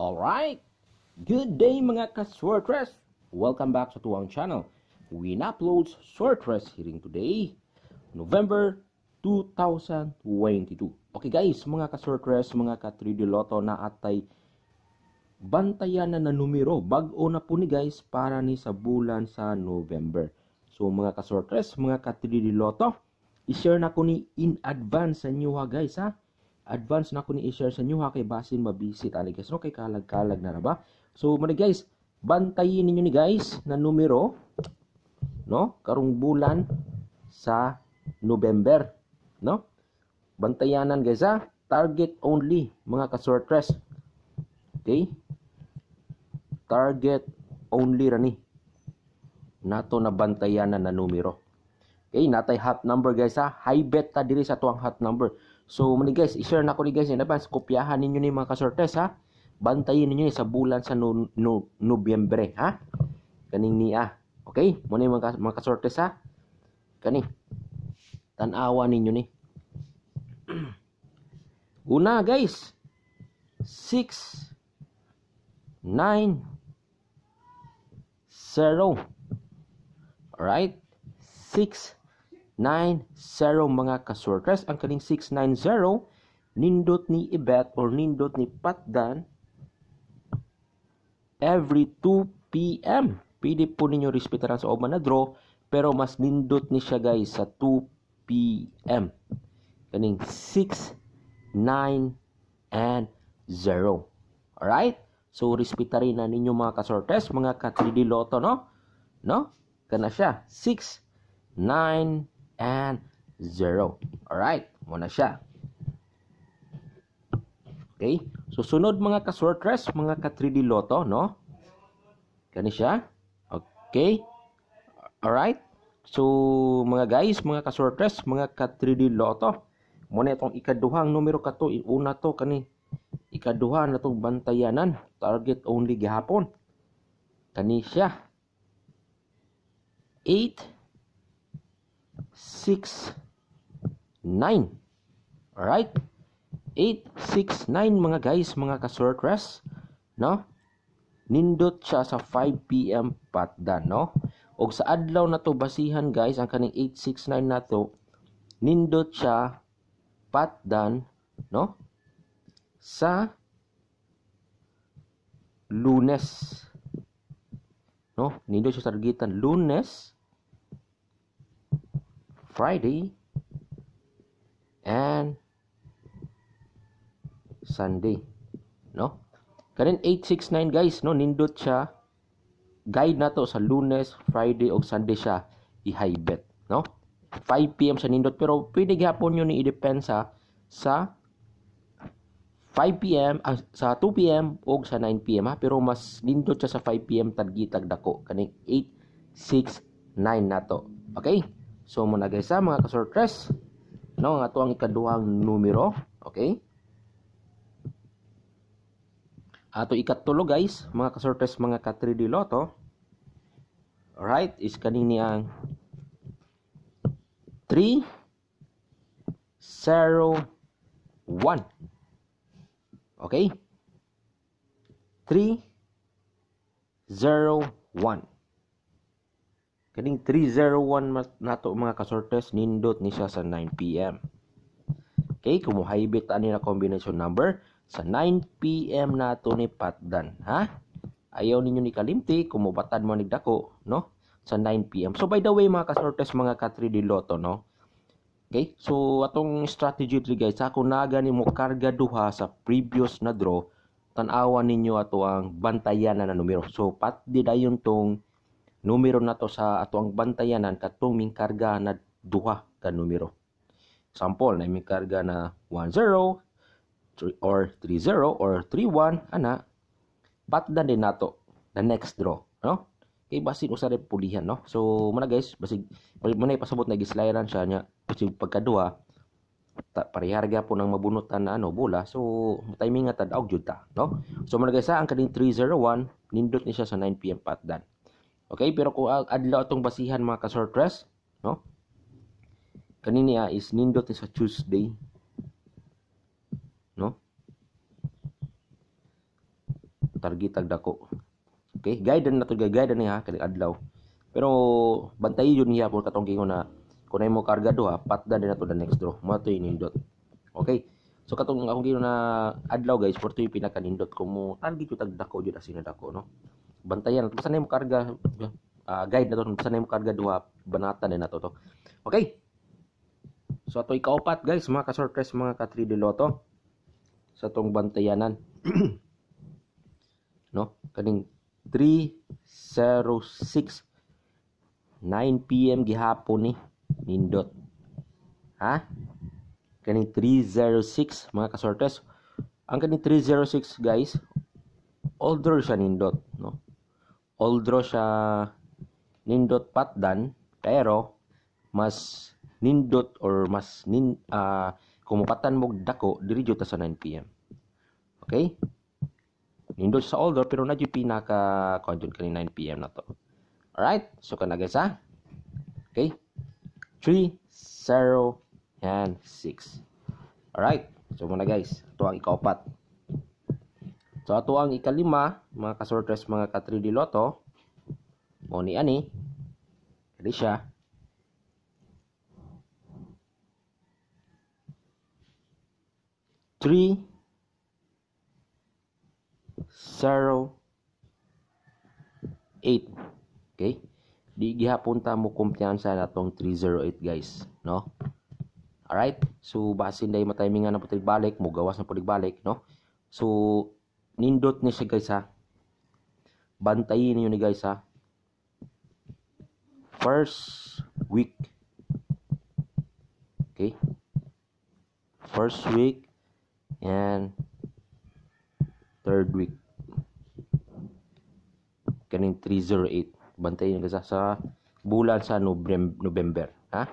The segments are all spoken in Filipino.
Alright! Good day mga ka-sortress! Welcome back sa tuwang channel. We uploads sortress hearing today, November 2022. Okay guys, mga ka-sortress, mga ka-3D Lotto na atay bantayan na na numero. Bago na po ni guys para ni sa bulan sa November. So mga ka-sortress, mga ka-3D Lotto, i-share na ko ni in advance sa inyo ha guys ha advance na ko ni i-share sa inyo ha kay basin mabisit ani guys no kay kalag-kalag na ra ba so mga guys bantayin ninyo ni guys na numero no karong bulan sa November no bantayanan guys ha target only mga ka-sortress okay target only ra ni nato na bantayanan na numero okay natay hot number guys ha high bet ta diri sa tuang hot number So, mani guys, i-share na ko ni guys in advance. Kopyahan ninyo ni mga kasortes, ha? Bantayin ninyo sa bulan sa no, no, Nobyembre, ha? Kaning niya. Ah. Okay? Muna yung mga, mga kasortes, ha? Kani. Tanawa ninyo ni. Una, guys. 6 9 0 Alright? 6 mga kasorters. Ang kaning 690 nindot ni Ibet or nindot ni Patdan every 2 p.m. Pwede po ninyo respetaran sa oban na draw pero mas nindot ni siya guys sa 2 p.m. Kaning 6, 9, and 0. Alright? So, respeta na ninyo mga kasortes, mga ka 3D Lotto, no? No? Kana siya. 6, 9, and 0. Alright, muna siya. Okay? Susunod mga ka-sortress, mga ka-3D loto, no? Gani siya. Okay? Alright? So, mga guys, mga ka-sortress, mga ka-3D loto, muna itong ikaduhang numero ka to, una to, kani, ikaduha na itong bantayanan, target only gihapon. Kani siya. 8 6, 9. Alright? 8, 6, 9 mga guys, mga kasortres. No? Nindot siya sa 5pm patdan, no? Og sa adlaw na to basihan guys, ang kaning 869 na to, nindot siya patdan, no? Sa lunes. No? Nindot siya sa targetan lunes Friday and Sunday. No? Kanin 869 guys, no? Nindot siya. Guide nato sa Lunes, Friday o Sunday siya i-hybet. No? 5 p.m. sa nindot. Pero pwede gihapon yun i-depensa sa 5 p.m. Ah, sa 2 p.m. o sa 9 p.m. ha? Pero mas nindot siya sa 5 p.m. tagitag dako. Kaning 869 nato Okay? So muna guys ha, mga kasortres. No, ang ato ang ikaduhang numero. Okay? Ato ikatulo guys, mga kasortres, mga ka 3D loto Alright, is kanini ang 3 0 1. Okay? 3 0 1. Kaning 301 nato mga kasortes nindot ni siya sa 9 PM. Okay, kumuhaybit ani na combination number sa 9 PM nato ni patdan, ha? Ayaw ninyo ni kalimti kumubatan mo dako no? Sa 9 PM. So by the way mga kasortes mga katri di loto, no? Okay? So atong strategy dili guys, ako naga ni mo karga duha sa previous na draw, tan-awa ninyo ato ang bantayan na, na numero. So pat di dayon tong numero nato sa ato ang bantayanan katong mingkarga na duha ka numero. Sample na mingkarga na 10 3, or 30 or 31 ana batdan din nato the next draw, no? Kay basin usa rin pulihan, no? So muna guys, basig muna ipasabot na gislayan siya nya basig pagkadua ta, pareharga po ng mabunutan na ano, bola. So, timing nga tadaog jud ta, no? So, mga guys, ang kaning 301 nindot ni siya sa 9 PM patdan. Okay, pero kung adlaw atong basihan mga kasortres, no? Kanini is nindot sa Tuesday. No? Targitag dako. Okay, guide na to, guide niya kay adlaw. Pero bantay yun niya po katong gingon na kung mo karga do ha, patda din nato the next draw. Mo to nindot. Okay. So katong akong gingon na adlaw guys, for to yung pinaka nindot ko mo target yung tagdako jud asin na dako, no? bantayan basta na yung karga uh, guide na to basta na yung karga duha banata na nato to okay so ato ikaupat guys mga ka surprise mga ka 3D loto sa tong bantayanan no kaning 306 9 PM gihapon ni nindot ha kaning 306 mga ka sortes ang kaning 306 guys older siya nindot although siya nindot patdan pero mas nindot or mas nin uh, kumupatan mo dako diri jud sa 9 pm okay nindot sa older pero na jud pinaka kanjud kani 9 pm na to all right so kana guys ha okay 3 0 and 6 all right so muna guys ito ang ikaapat So ato ang ikalima, mga kasorters mga ka 3D Lotto. Mo ni ani. Kali siya. Three, zero, eight. Okay? Di gihapon mo kumpiyansa natong 308 guys, no? Alright? So basin day matayming nga na putig balik, mo gawas na putig balik, no? So nindot ni siya guys ha bantayin niyo ni guys ha first week okay first week and third week kaning 308 bantayin niyo guys ha sa bulan sa November ha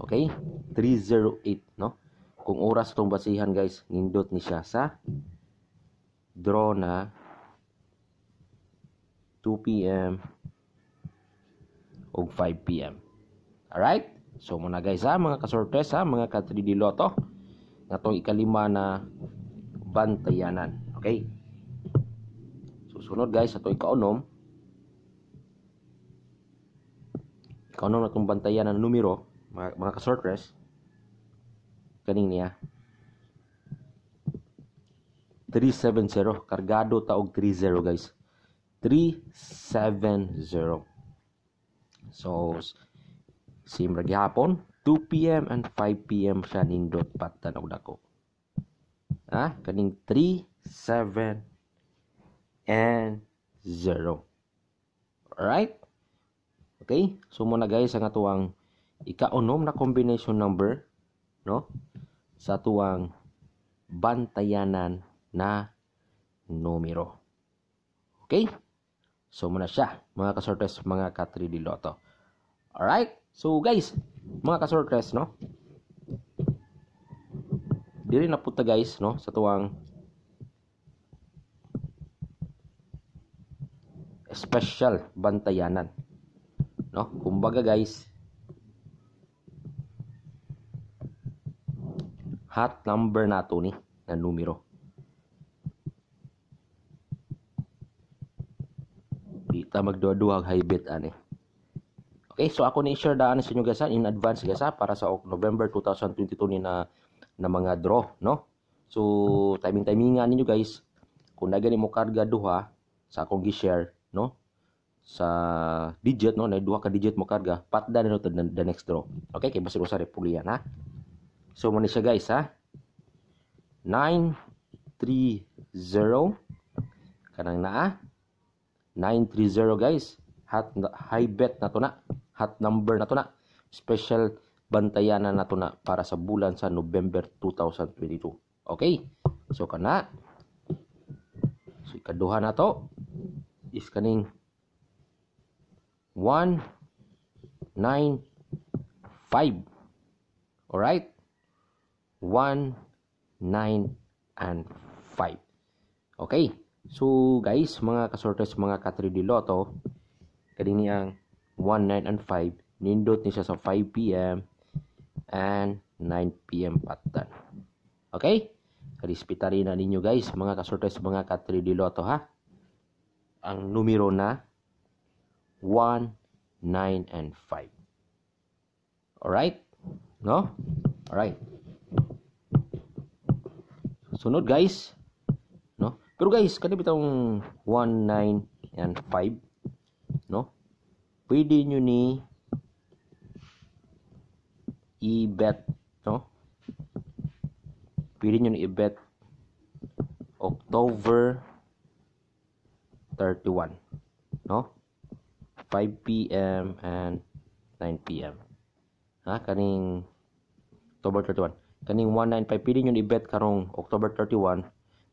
okay 308 no kung oras tong basihan guys nindot ni siya sa draw na 2 p.m. o 5 p.m. Alright? So muna guys ha, ah, mga kasortes ha, ah, mga ka 3D Lotto na itong ikalima na bantayanan. Okay? Susunod guys, ito ikaunom. Ikaunom na itong bantayanan numero, mga, mga kasortres. Kaning niya. 370 kargado taog 30 guys 370 so sim ra gihapon 2 pm and 5 pm siya nindot patan og dako ha kaning 37 and 0 right okay so muna guys ang atuang ika-unom na combination number no sa tuwang bantayanan na numero. Okay? So, muna siya, mga kasortes, mga ka-3D Lotto. Alright? So, guys, mga kasortes, no? Diri na puta, guys, no? Sa tuwang special bantayanan. No? Kumbaga, guys, hot number nato ni na numero. kita magduha-duha hybrid ani. Okay, so ako ni share daan sa inyo gasa in advance gasa para sa November 2022 ni na na mga draw, no? So timing-timingan ninyo guys kung nagani mo karga duha sa akong gi-share, no? sa digit no na duha ka digit mo karga patda nito the, next draw okay kay basig usa pulian ha so mo ni siya guys ha 930 kanang naa 930 guys. Hot high bet na to na. Hot number na to na. Special bantayan na to na para sa bulan sa November 2022. Okay? So kana so ikaduha na to is kaning 1 9 5 Alright? 1 9 and 5 Okay? So guys, mga kasortes, mga katridiloto, kanini ang 1, 9, and 5, nindot niya sa 5pm and 9pm patan. Okay? Respeta rin na ninyo guys, mga kasortes, mga Lotto ha. Ang numero na 1, 9, and 5. Alright? No? Alright. Sunod guys, pero guys, kani bitawong 19 and 5, no? Pwede nyo ni i-bet, no? Pwede nyo ni i-bet October 31, no? 5 p.m. and 9 p.m. Ha, kaning October 31. Kaning 195 pwede ni i-bet karong October 31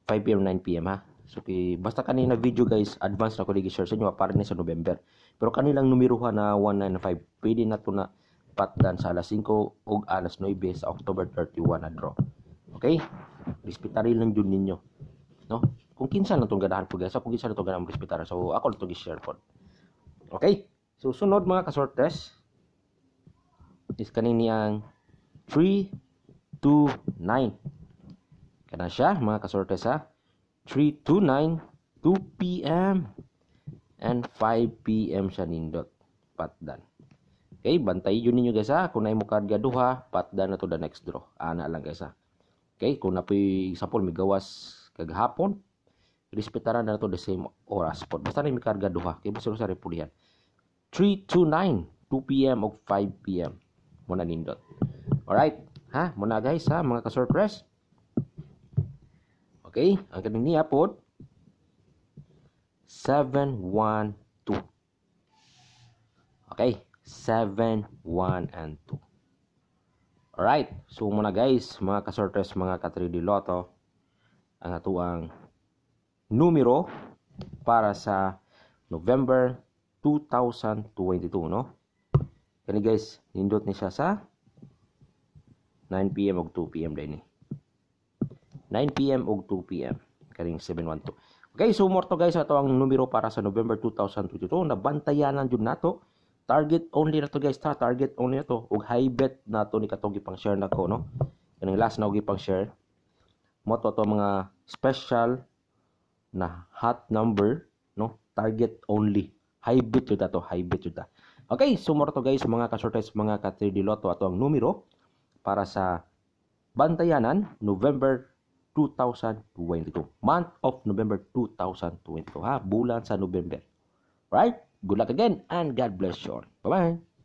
5pm, 9pm ha. So, okay, basta kanina video guys, advance na ko i-share sa inyo, para ni sa November. Pero kanilang numeruhan na 195, pwede na to na patdan sa alas 5 o alas 9 sa October 31 na draw. Okay? Respetary lang yun ninyo. No? Kung kinsa na itong ganahan po guys, so, kung kinsa na itong ganahan respetary. So, ako na itong share po. Okay? So, sunod mga kasortes is kanini ang 3, 2, 9. Kana siya, mga kasorte sa 3 to 2 p.m. and 5 p.m. siya nindot. Patdan. Okay, bantay yun ninyo guys ha. Kung na mo karga duha, patdan na to the next draw. Ana lang guys ha. Okay, kung na po example, may gawas kagahapon, respetaran na to the same oras po. Basta na may karga duha. Okay, basta sa repulihan. 3 to 9, 2 p.m. o 5 p.m. Muna nindot. Alright, ha? Muna guys ha, mga kasurprise. Okay? Ang kaning niya po 712. Okay? 7, and 2. Alright. So, muna guys, mga kasorters, mga ka-3D Lotto, ang atuang numero para sa November 2022, no? Kani guys, nindot ni siya sa 9pm o 2pm din eh. 9 p.m. ug 2 p.m. Kaning 712. Okay, so more to guys, ato ang numero para sa November 2022. na Nabantayanan jud nato. Target only na to guys, ta target only na to ug high bet nato ni katong gipang share nako no. Kaning last na gipang share. Mo to mga special na hot number no, target only. High bet jud ato, high bet jud ta. Okay, so more to guys, mga ka-shortest, mga ka-3D Lotto, ato ang numero para sa Bantayanan, November 2022. Month of November 2022. Ha? Bulan sa November. Right? Good luck again and God bless you all. Bye-bye.